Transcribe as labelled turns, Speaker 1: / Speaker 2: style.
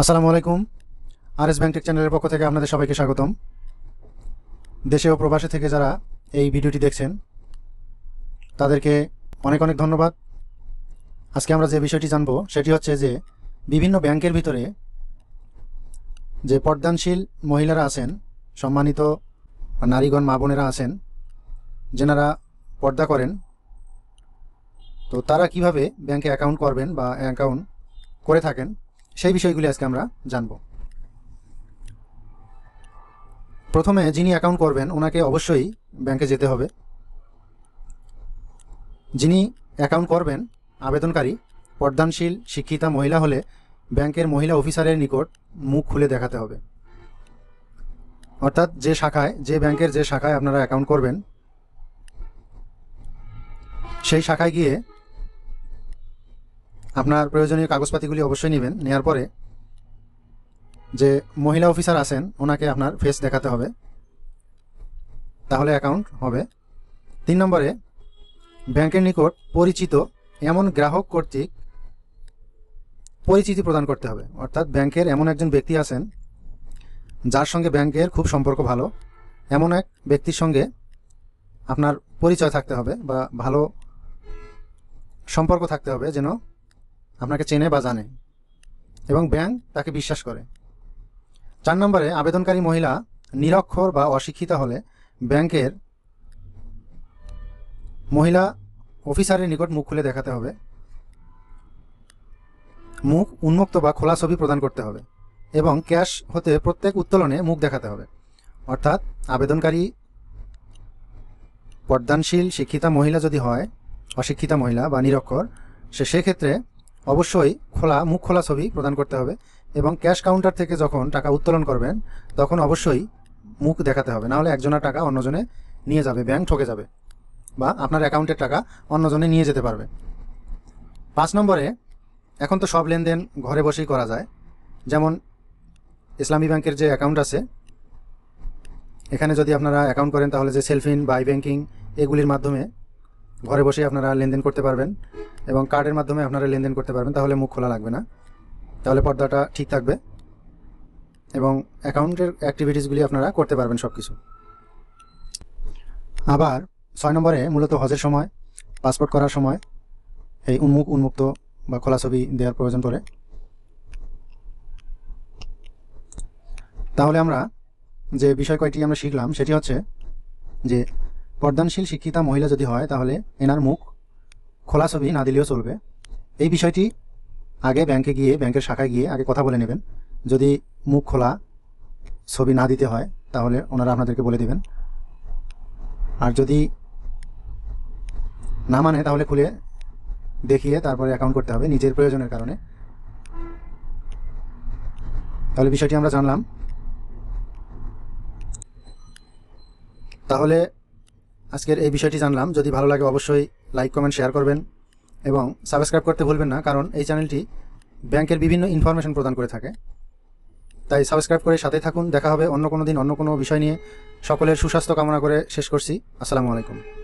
Speaker 1: আসসালামু আলাইকুম আর এস ব্যাংকের চ্যানেলের পক্ষ থেকে আপনাদের সবাইকে স্বাগতম দেশে ও প্রবাসে থেকে যারা এই ভিডিওটি দেখছেন তাদেরকে অনেক অনেক ধন্যবাদ আজকে আমরা যে বিষয়টি জানব সেটি হচ্ছে যে বিভিন্ন ব্যাংকের ভিতরে যে পর্দানশীল মহিলারা আছেন সম্মানিত নারীগণ মা বোনেরা আছেন যেনারা পর্দা করেন তো তারা কিভাবে ব্যাংকে অ্যাকাউন্ট করবেন বা অ্যাকাউন্ট করে থাকেন সেই বিষয়গুলি আজকে আমরা জানব প্রথমে যিনি অ্যাকাউন্ট করবেন ওনাকে অবশ্যই ব্যাংকে যেতে হবে যিনি অ্যাকাউন্ট করবেন আবেদনকারী পর্দানশীল শিক্ষিতা মহিলা হলে ব্যাংকের মহিলা অফিসারের নিকট মুখ খুলে দেখাতে হবে অর্থাৎ যে শাখায় যে ব্যাংকের যে শাখায় আপনারা অ্যাকাউন্ট করবেন সেই শাখায় গিয়ে আপনার প্রয়োজনীয় কাগজপাতিগুলি অবশ্যই নেবেন নেওয়ার পরে যে মহিলা অফিসার আছেন ওনাকে আপনার ফেস দেখাতে হবে তাহলে অ্যাকাউন্ট হবে তিন নম্বরে ব্যাংকের নিকট পরিচিত এমন গ্রাহক কর্তৃক পরিচিতি প্রদান করতে হবে অর্থাৎ ব্যাংকের এমন একজন ব্যক্তি আছেন যার সঙ্গে ব্যাংকের খুব সম্পর্ক ভালো এমন এক ব্যক্তির সঙ্গে আপনার পরিচয় থাকতে হবে বা ভালো সম্পর্ক থাকতে হবে যেন আপনাকে চেনে বা জানে এবং ব্যাংক তাকে বিশ্বাস করে চার নম্বরে আবেদনকারী মহিলা নিরক্ষর বা অশিক্ষিত হলে ব্যাংকের মহিলা অফিসারের নিকট মুখ খুলে দেখাতে হবে মুখ উন্মুক্ত বা খোলা ছবি প্রদান করতে হবে এবং ক্যাশ হতে প্রত্যেক উত্তোলনে মুখ দেখাতে হবে অর্থাৎ আবেদনকারী পর্দানশীল শিক্ষিতা মহিলা যদি হয় অশিক্ষিতা মহিলা বা নিরক্ষর সে সেক্ষেত্রে অবশ্যই খোলা মুখ খোলা ছবি প্রদান করতে হবে এবং ক্যাশ কাউন্টার থেকে যখন টাকা উত্তোলন করবেন তখন অবশ্যই মুখ দেখাতে হবে নাহলে একজনের টাকা অন্যজনে নিয়ে যাবে ব্যাংক ঠকে যাবে বা আপনার অ্যাকাউন্টের টাকা অন্যজনে নিয়ে যেতে পারবে পাঁচ নম্বরে এখন তো সব লেনদেন ঘরে বসেই করা যায় যেমন ইসলামী ব্যাংকের যে অ্যাকাউন্ট আছে এখানে যদি আপনারা অ্যাকাউন্ট করেন তাহলে যে সেলফিন বাই ব্যাংকিং এগুলির মাধ্যমে ঘরে বসেই আপনারা লেনদেন করতে পারবেন এবং কার্ডের মাধ্যমে আপনারা লেনদেন করতে পারবেন তাহলে মুখ খোলা লাগবে না তাহলে পর্দাটা ঠিক থাকবে এবং অ্যাকাউন্টের অ্যাক্টিভিটিসগুলি আপনারা করতে পারবেন সব কিছু আবার ছয় নম্বরে মূলত হজের সময় পাসপোর্ট করার সময় এই উন্মুখ উন্মুক্ত বা খোলা ছবি দেওয়ার প্রয়োজন পড়ে তাহলে আমরা যে বিষয় কয়টি আমরা শিখলাম সেটি হচ্ছে যে পর্দানশীল শিক্ষিতা মহিলা যদি হয় তাহলে এনার মুখ খোলা ছবি না দিলেও চলবে এই বিষয়টি আগে ব্যাংকে গিয়ে ব্যাংকের শাখায় গিয়ে আগে কথা বলে নেবেন যদি মুখ খোলা ছবি না দিতে হয় তাহলে ওনারা আপনাদেরকে বলে দেবেন আর যদি না মানে তাহলে খুলে দেখিয়ে তারপরে অ্যাকাউন্ট করতে হবে নিজের প্রয়োজনের কারণে তাহলে বিষয়টি আমরা জানলাম তাহলে আজকের এই বিষয়টি জানলাম যদি ভালো লাগে অবশ্যই লাইক কমেন্ট শেয়ার করবেন এবং সাবস্ক্রাইব করতে ভুলবেন না কারণ এই চ্যানেলটি ব্যাংকের বিভিন্ন ইনফরমেশন প্রদান করে থাকে তাই সাবস্ক্রাইব করে সাথে থাকুন দেখা হবে অন্য কোনো দিন অন্য কোনো বিষয় নিয়ে সকলের সুস্বাস্থ্য কামনা করে শেষ করছি আসসালামু আলাইকুম